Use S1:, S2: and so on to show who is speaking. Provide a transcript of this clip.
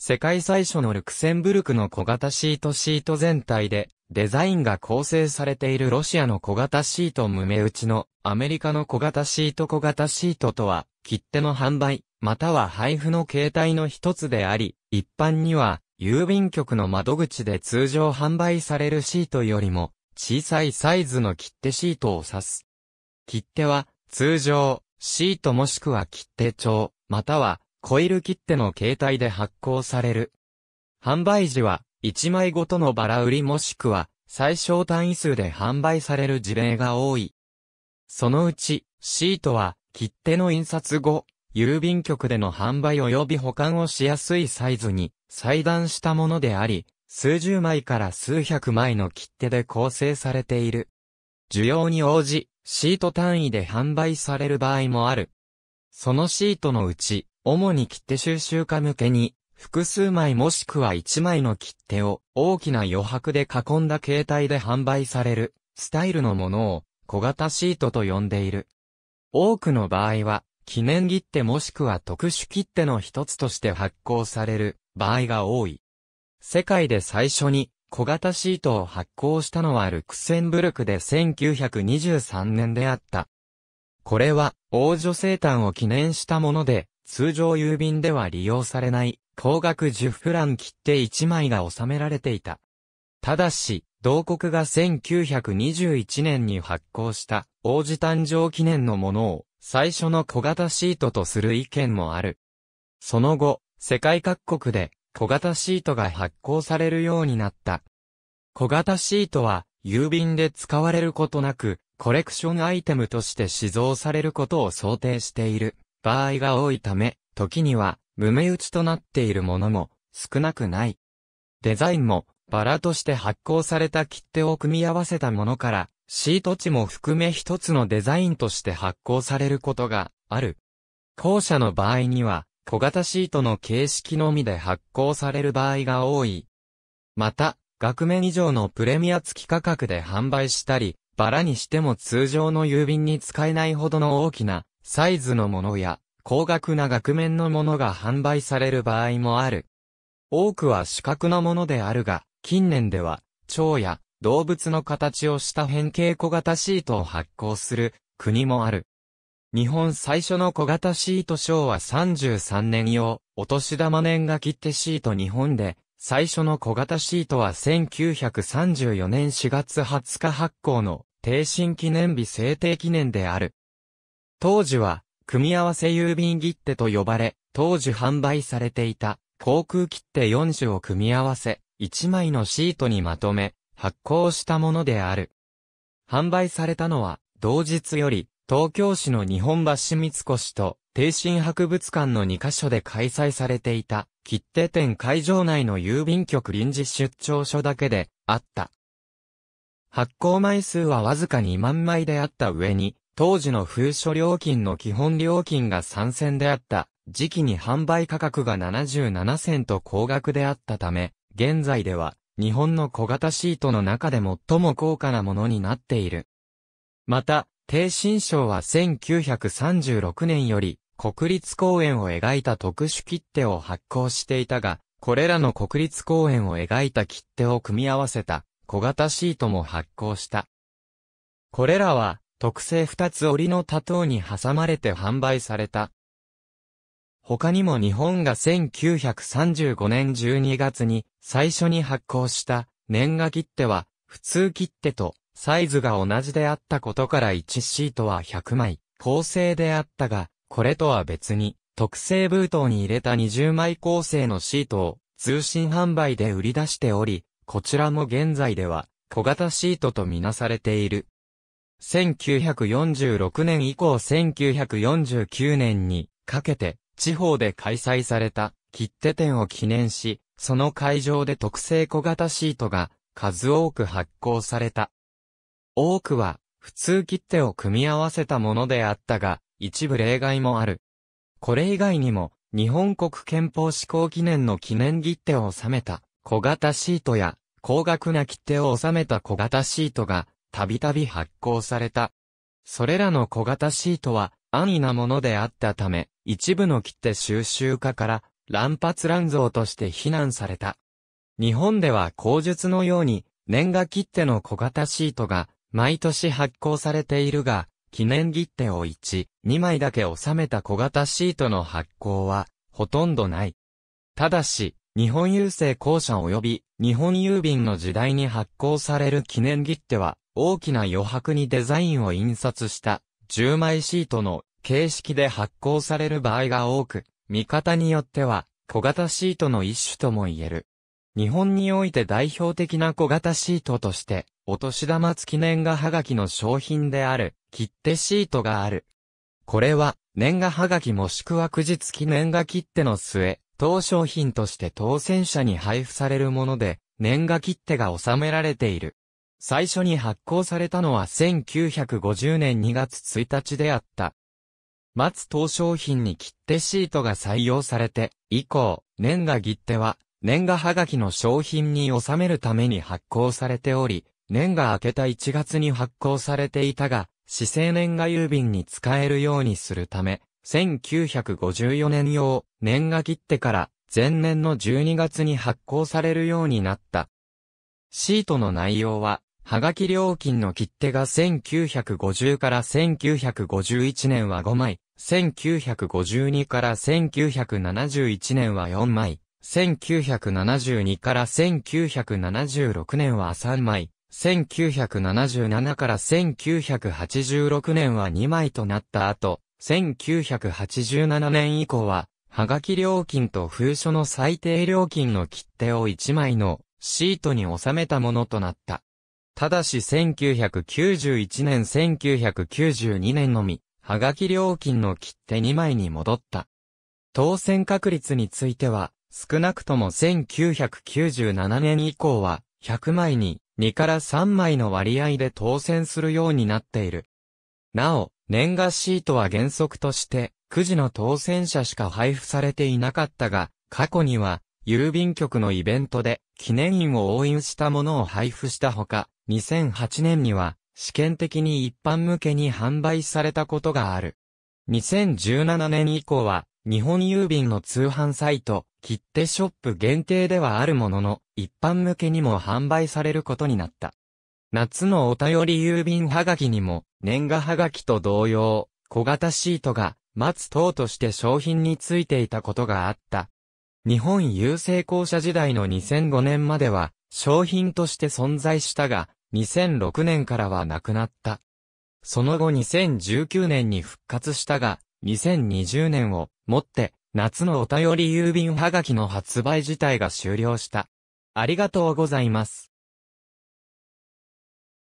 S1: 世界最初のルクセンブルクの小型シートシート全体で、デザインが構成されているロシアの小型シート無名打ちのアメリカの小型シート小型シートとは、切手の販売、または配布の形態の一つであり、一般には郵便局の窓口で通常販売されるシートよりも小さいサイズの切手シートを指す。切手は通常、シートもしくは切手帳、またはコイル切手の形態で発行される。販売時は、1枚ごとのバラ売りもしくは、最小単位数で販売される事例が多い。そのうち、シートは、切手の印刷後、郵便局での販売及び保管をしやすいサイズに、裁断したものであり、数十枚から数百枚の切手で構成されている。需要に応じ、シート単位で販売される場合もある。そのシートのうち、主に切手収集家向けに、複数枚もしくは1枚の切手を大きな余白で囲んだ形態で販売されるスタイルのものを小型シートと呼んでいる。多くの場合は記念切手もしくは特殊切手の一つとして発行される場合が多い。世界で最初に小型シートを発行したのはルクセンブルクで1923年であった。これは王女生誕を記念したもので通常郵便では利用されない、高額10フラン切手1枚が収められていた。ただし、同国が1921年に発行した王子誕生記念のものを最初の小型シートとする意見もある。その後、世界各国で小型シートが発行されるようになった。小型シートは郵便で使われることなくコレクションアイテムとして試造されることを想定している。場合が多いため、時には、無名打ちとなっているものも少なくない。デザインも、バラとして発行された切手を組み合わせたものから、シート値も含め一つのデザインとして発行されることがある。後者の場合には、小型シートの形式のみで発行される場合が多い。また、額面以上のプレミア付き価格で販売したり、バラにしても通常の郵便に使えないほどの大きなサイズのものや、高額な額面のものが販売される場合もある。多くは四角のものであるが、近年では、蝶や動物の形をした変形小型シートを発行する国もある。日本最初の小型シート賞は33年用、お年玉年が切手シート日本で、最初の小型シートは1934年4月20日発行の、定身記念日制定記念である。当時は、組み合わせ郵便切手と呼ばれ、当時販売されていた、航空切手4種を組み合わせ、1枚のシートにまとめ、発行したものである。販売されたのは、同日より、東京市の日本橋三越と、帝神博物館の2カ所で開催されていた、切手店会場内の郵便局臨時出張所だけで、あった。発行枚数はわずか2万枚であった上に、当時の封書料金の基本料金が3銭であった、時期に販売価格が77銭と高額であったため、現在では日本の小型シートの中で最も高価なものになっている。また、低新章は1936年より国立公園を描いた特殊切手を発行していたが、これらの国立公園を描いた切手を組み合わせた小型シートも発行した。これらは特製二つ折りの多頭に挟まれて販売された。他にも日本が1935年12月に最初に発行した年賀切手は普通切手とサイズが同じであったことから1シートは100枚構成であったが、これとは別に特製封筒に入れた20枚構成のシートを通信販売で売り出しており、こちらも現在では小型シートとみなされている。1946年以降1949年にかけて地方で開催された切手展を記念し、その会場で特製小型シートが数多く発行された。多くは普通切手を組み合わせたものであったが、一部例外もある。これ以外にも、日本国憲法施行記念の記念切手を収めた小型シートや、高額な切手を収めた小型シートがたびたび発行された。それらの小型シートは安易なものであったため、一部の切手収集家から乱発乱造として非難された。日本では口述のように年賀切手の小型シートが毎年発行されているが、記念切手を1、2枚だけ収めた小型シートの発行はほとんどない。ただし、日本郵政公社及び日本郵便の時代に発行される記念切手は大きな余白にデザインを印刷した10枚シートの形式で発行される場合が多く、見方によっては小型シートの一種とも言える。日本において代表的な小型シートとして、お年玉付き年賀はがきの商品である、切手シートがある。これは、年賀はがきもしくはくじ付き年賀切手の末、当商品として当選者に配布されるもので、年賀切手が収められている。最初に発行されたのは1950年2月1日であった。松東商品に切手シートが採用されて、以降、年賀切手は、年賀はがきの商品に収めるために発行されており、年賀明けた1月に発行されていたが、市政年賀郵便に使えるようにするため、1954年用年賀切手から前年の12月に発行されるようになった。シートの内容ははがき料金の切手が1950から1951年は5枚、1952から1971年は4枚、1972から1976年は3枚、1977から1986年は2枚となった後、1987年以降は、はがき料金と封書の最低料金の切手を1枚のシートに収めたものとなった。ただし1991年1992年のみ、はがき料金の切手2枚に戻った。当選確率については、少なくとも1997年以降は、100枚に2から3枚の割合で当選するようになっている。なお、年賀シートは原則として、9時の当選者しか配布されていなかったが、過去には、郵便局のイベントで、記念印を押印したものを配布したほか、2008年には、試験的に一般向けに販売されたことがある。2017年以降は、日本郵便の通販サイト、切手ショップ限定ではあるものの、一般向けにも販売されることになった。夏のお便り郵便はがきにも、年賀はがきと同様、小型シートが、松等として商品についていたことがあった。日本郵政公社時代の2005年までは、商品として存在したが、2006年からはなくなった。その後2019年に復活したが、2020年をもって、夏のお便り郵便はがきの発売自体が終了した。ありがとうございます。